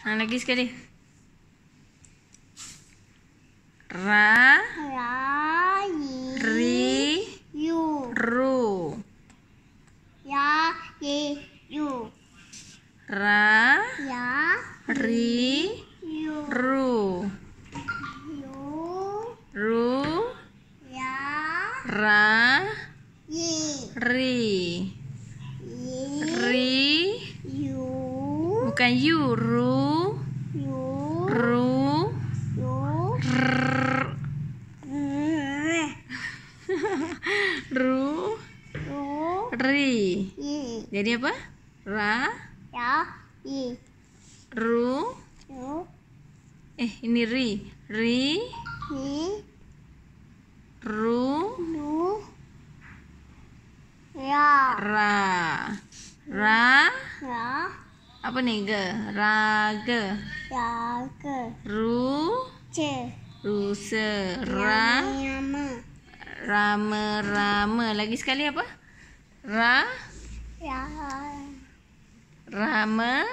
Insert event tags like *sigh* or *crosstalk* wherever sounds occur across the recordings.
Nah, lagi sekali. Ra. Ra. Ri. Yu. Ru. Ya. Ye. Yu. Ra. Ya. Ri. Yu. Ru. Yu. Ru. Ya. Ra. Ye. Ri. bukan you ru ru *laughs* ru ru ri jadi apa ra ya i ru ru eh ini ri ri ri ru ru ya ra Apa ni ge? Raga. Raga. Ru. Ce. Rusa. Ra. Rama. Rama. Rama. Lagi sekali apa? Ra. Ya. Rama.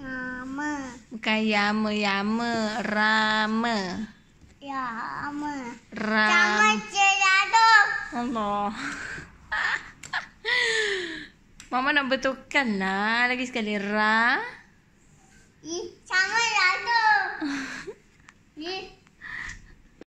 Rama. Bukan yama, yama. Rama. Ya, ama. Rama. Jangan cerita tu. Allah. Mama nak betulkan lah lagi sekali Ra.